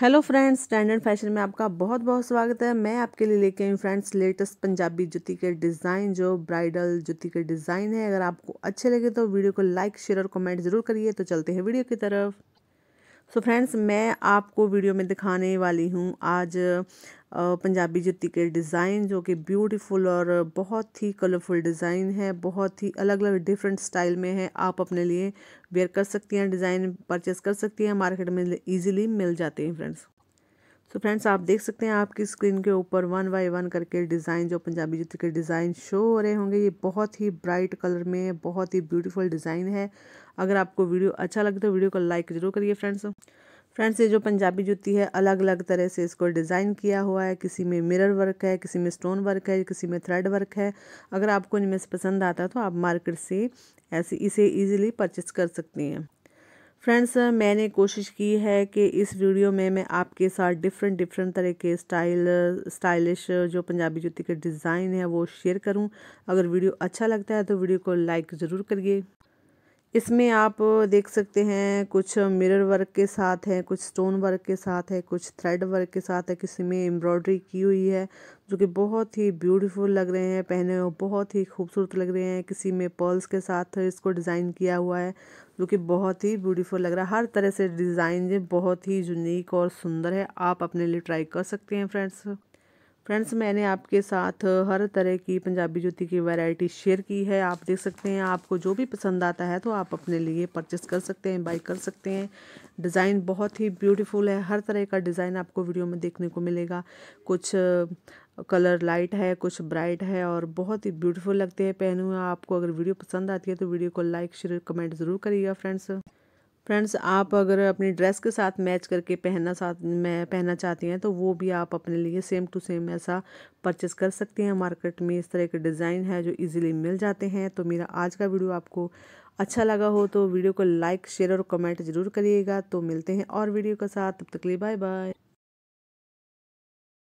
hello friends standard fashion में आपका बहुत बहुत स्वागत है मैं आपके लिए लेके आई फ्रेंड्स लेटेस्ट पंजाबी जुती के डिज़ाइन जो ब्राइडल जुती के डिज़ाइन है अगर आपको अच्छे लगे तो वीडियो को लाइक शेयर और कमेंट ज़रूर करिए तो चलते हैं वीडियो की तरफ सो फ्रेंड्स मैं आपको वीडियो में दिखाने वाली हूँ आज पंजाबी जुत्ती के डिज़ाइन जो कि ब्यूटीफुल और बहुत ही कलरफुल डिज़ाइन है बहुत ही अलग अलग डिफरेंट स्टाइल में है आप अपने लिए वेयर कर सकती हैं डिज़ाइन परचेस कर सकती हैं मार्केट में इजीली मिल जाते हैं फ्रेंड्स सो so फ्रेंड्स आप देख सकते हैं आपकी स्क्रीन के ऊपर वन बाई वन करके डिज़ाइन जो पंजाबी जुती के डिज़ाइन शो हो रहे होंगे ये बहुत ही ब्राइट कलर में बहुत ही ब्यूटीफुल डिज़ाइन है अगर आपको वीडियो अच्छा लगे तो वीडियो को लाइक ज़रूर करिए फ्रेंड्स फ्रेंड्स ये जो पंजाबी जूती है अलग अलग तरह से इसको डिज़ाइन किया हुआ है किसी में मिरर वर्क है किसी में स्टोन वर्क है किसी में थ्रेड वर्क है अगर आपको इनमें से पसंद आता है तो आप मार्केट से ऐसे इसे ईजिली परचेस कर सकती हैं फ्रेंड्स मैंने कोशिश की है कि इस वीडियो में मैं आपके साथ डिफरेंट डिफरेंट तरह के स्टाइल स्टाइलिश जो पंजाबी जूती के डिज़ाइन है वो शेयर करूं अगर वीडियो अच्छा लगता है तो वीडियो को लाइक ज़रूर करिए इसमें आप देख सकते हैं कुछ मिरर वर्क के साथ है कुछ स्टोन वर्क के साथ है कुछ थ्रेड वर्क के साथ है किसी में एम्ब्रॉयडरी की हुई है जो कि बहुत ही ब्यूटीफुल लग रहे हैं पहने हुए बहुत ही खूबसूरत लग रहे हैं किसी में पर्ल्स के साथ इसको डिज़ाइन किया हुआ है जो कि बहुत ही ब्यूटीफुल लग रहा है हर तरह से डिज़ाइन बहुत ही यूनिक और सुंदर है आप अपने लिए ट्राई कर सकते हैं फ्रेंड्स फ्रेंड्स मैंने आपके साथ हर तरह की पंजाबी जूती की वैरायटी शेयर की है आप देख सकते हैं आपको जो भी पसंद आता है तो आप अपने लिए परचेस कर सकते हैं बाई कर सकते हैं डिज़ाइन बहुत ही ब्यूटीफुल है हर तरह का डिज़ाइन आपको वीडियो में देखने को मिलेगा कुछ कलर लाइट है कुछ ब्राइट है और बहुत ही ब्यूटीफुल लगते हैं पहनुए आपको अगर वीडियो पसंद आती है तो वीडियो को लाइक शेयर कमेंट ज़रूर करिएगा फ्रेंड्स फ्रेंड्स आप अगर अपनी ड्रेस के साथ मैच करके पहनना साथ में पहनना चाहती हैं तो वो भी आप अपने लिए सेम टू सेम ऐसा परचेस कर सकती हैं मार्केट में इस तरह के डिज़ाइन है जो इजीली मिल जाते हैं तो मेरा आज का वीडियो आपको अच्छा लगा हो तो वीडियो को लाइक शेयर और कमेंट ज़रूर करिएगा तो मिलते हैं और वीडियो के साथ तब तक लिए बाय बाय